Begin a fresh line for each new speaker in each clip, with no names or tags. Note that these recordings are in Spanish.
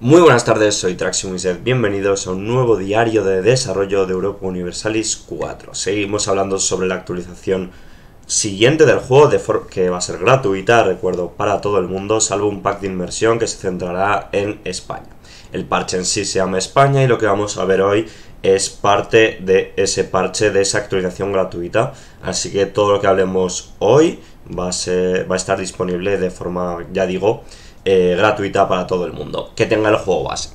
Muy buenas tardes, soy Traximuset. bienvenidos a un nuevo diario de desarrollo de Europa Universalis 4. Seguimos hablando sobre la actualización siguiente del juego, que va a ser gratuita, recuerdo, para todo el mundo, salvo un pack de inversión que se centrará en España. El parche en sí se llama España y lo que vamos a ver hoy es parte de ese parche, de esa actualización gratuita, así que todo lo que hablemos hoy va a estar disponible de forma, ya digo, eh, gratuita para todo el mundo, que tenga el juego base.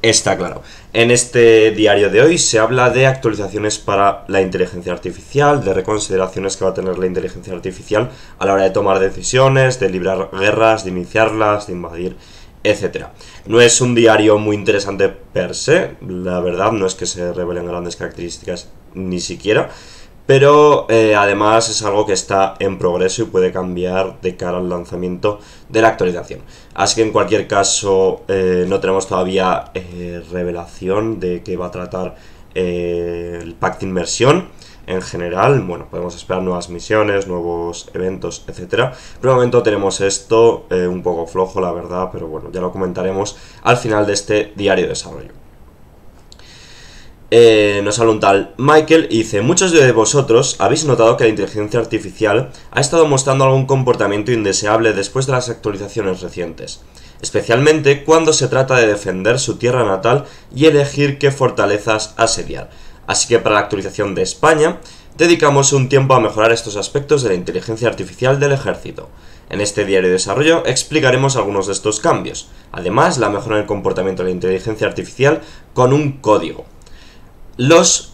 Está claro. En este diario de hoy se habla de actualizaciones para la inteligencia artificial, de reconsideraciones que va a tener la inteligencia artificial a la hora de tomar decisiones, de librar guerras, de iniciarlas, de invadir, etcétera No es un diario muy interesante per se, la verdad, no es que se revelen grandes características ni siquiera, pero eh, además es algo que está en progreso y puede cambiar de cara al lanzamiento de la actualización. Así que en cualquier caso eh, no tenemos todavía eh, revelación de qué va a tratar el pack de inmersión. En general, bueno, podemos esperar nuevas misiones, nuevos eventos, etcétera. Pero de momento tenemos esto un poco flojo, la verdad, pero bueno, ya lo comentaremos al final de este diario de desarrollo eh, nos habla un tal Michael y dice, muchos de vosotros habéis notado que la inteligencia artificial ha estado mostrando algún comportamiento indeseable después de las actualizaciones recientes, especialmente cuando se trata de defender su tierra natal y elegir qué fortalezas asediar. Así que para la actualización de España, dedicamos un tiempo a mejorar estos aspectos de la inteligencia artificial del ejército. En este diario de desarrollo explicaremos algunos de estos cambios, además la mejora en el comportamiento de la inteligencia artificial con un código.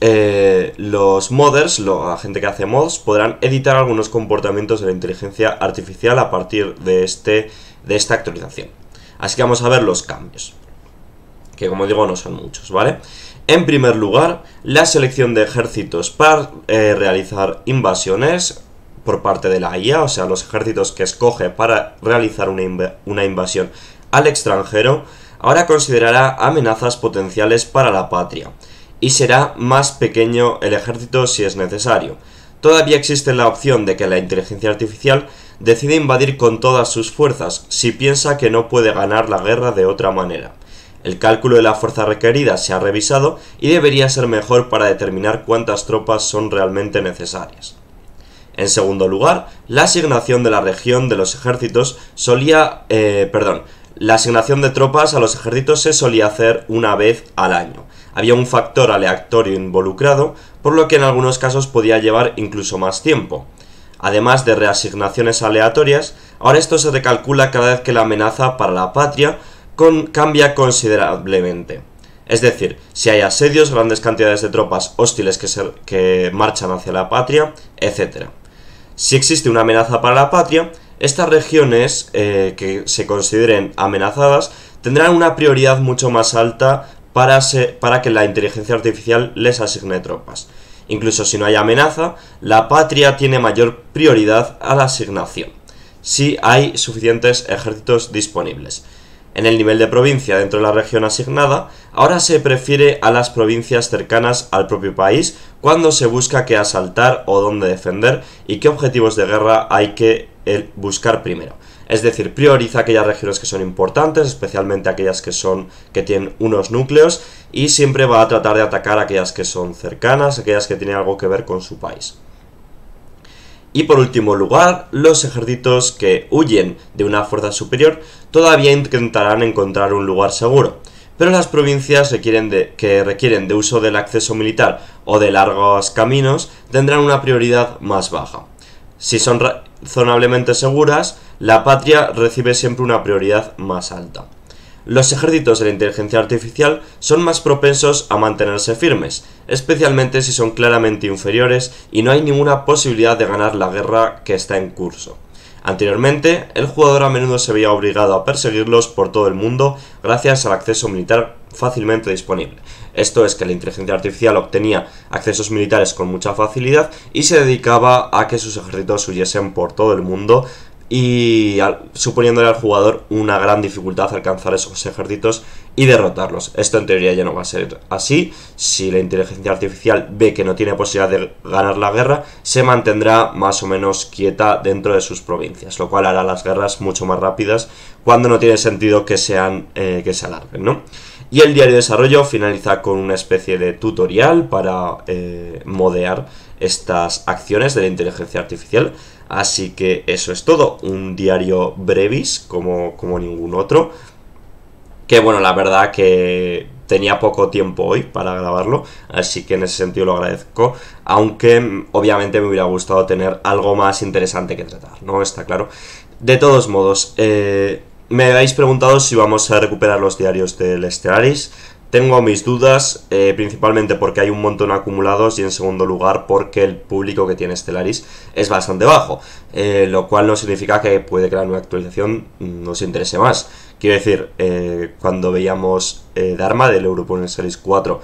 Eh, los, modders, la gente que hace mods, podrán editar algunos comportamientos de la inteligencia artificial a partir de, este, de esta actualización. Así que vamos a ver los cambios, que como digo no son muchos, ¿vale? En primer lugar, la selección de ejércitos para eh, realizar invasiones por parte de la IA, o sea, los ejércitos que escoge para realizar una invasión al extranjero, ahora considerará amenazas potenciales para la patria y será más pequeño el ejército si es necesario. Todavía existe la opción de que la inteligencia artificial decide invadir con todas sus fuerzas si piensa que no puede ganar la guerra de otra manera. El cálculo de la fuerza requerida se ha revisado y debería ser mejor para determinar cuántas tropas son realmente necesarias. En segundo lugar, la asignación de la región de los ejércitos solía... Eh, perdón, la asignación de tropas a los ejércitos se solía hacer una vez al año había un factor aleatorio involucrado, por lo que en algunos casos podía llevar incluso más tiempo. Además de reasignaciones aleatorias, ahora esto se recalcula cada vez que la amenaza para la patria cambia considerablemente. Es decir, si hay asedios, grandes cantidades de tropas hostiles que, marchan hacia la patria, etc. Si existe una amenaza para la patria, estas regiones eh, que se consideren amenazadas tendrán una prioridad mucho más alta para, que la inteligencia artificial les asigne tropas. Incluso si no hay amenaza, la patria tiene mayor prioridad a la asignación, si hay suficientes ejércitos disponibles. En el nivel de provincia dentro de la región asignada, ahora se prefiere a las provincias cercanas al propio país cuando se busca qué asaltar o dónde defender y qué objetivos de guerra hay que el buscar primero. Es decir, prioriza aquellas regiones que son importantes, especialmente aquellas que son que tienen unos núcleos y siempre va a tratar de atacar aquellas que son cercanas, aquellas que tienen algo que ver con su país. Y por último lugar, los ejércitos que huyen de una fuerza superior todavía intentarán encontrar un lugar seguro, pero las provincias requieren de, que requieren de uso del acceso militar o de largos caminos tendrán una prioridad más baja. Si son razonablemente seguras, la patria recibe siempre una prioridad más alta. Los ejércitos de la inteligencia artificial son más propensos a mantenerse firmes, especialmente si son claramente inferiores y no hay ninguna posibilidad de ganar la guerra que está en curso. Anteriormente, el jugador a menudo se veía obligado a perseguirlos por todo el mundo gracias al acceso militar fácilmente disponible. Esto es que la inteligencia artificial obtenía accesos militares con mucha facilidad y se dedicaba a que sus ejércitos huyesen por todo el mundo y suponiéndole al jugador una gran dificultad alcanzar esos ejércitos y derrotarlos. Esto en teoría ya no va a ser así. Si la inteligencia artificial ve que no tiene posibilidad de ganar la guerra, se mantendrá más o menos quieta dentro de sus provincias, lo cual hará las guerras mucho más rápidas cuando no tiene sentido que sean eh, que se alarguen, ¿no? Y el diario de desarrollo finaliza con una especie de tutorial para eh, modear estas acciones de la inteligencia artificial. Así que eso es todo, un diario brevis como, como ningún otro. Que bueno, la verdad que tenía poco tiempo hoy para grabarlo, así que en ese sentido lo agradezco, aunque mm, obviamente me hubiera gustado tener algo más interesante que tratar, ¿no? Está claro. De todos modos, eh, me habéis preguntado si vamos a recuperar los diarios del Stellaris. Tengo mis dudas, eh, principalmente porque hay un montón acumulados y en segundo lugar porque el público que tiene Stellaris es bastante bajo, eh, lo cual no significa que puede la nueva actualización mm, nos interese más. Quiero decir, eh, cuando veíamos Dharma del Europol Series 4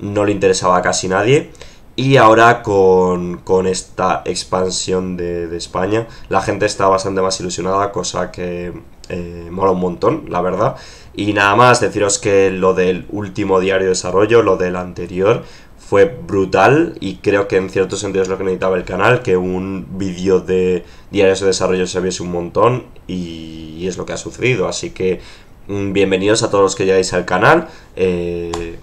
no le interesaba a casi nadie y ahora con, con esta expansión de, de, España la gente está bastante más ilusionada, cosa que, eh, mola un montón, la verdad. Y nada más, deciros que lo del último diario de desarrollo, lo del anterior, fue brutal y creo que en cierto sentido es lo que necesitaba el canal, que un vídeo de diarios de desarrollo se viese un montón y, es lo que ha sucedido. Así que mm, bienvenidos a todos los que llegáis al canal. Eh,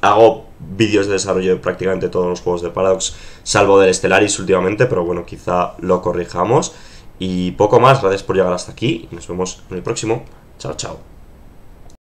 hago vídeos de desarrollo de prácticamente todos los juegos de Paradox, salvo del Stellaris últimamente, pero bueno, quizá lo corrijamos. Y poco más, gracias por llegar hasta aquí. Nos vemos en el próximo. Chao, chao.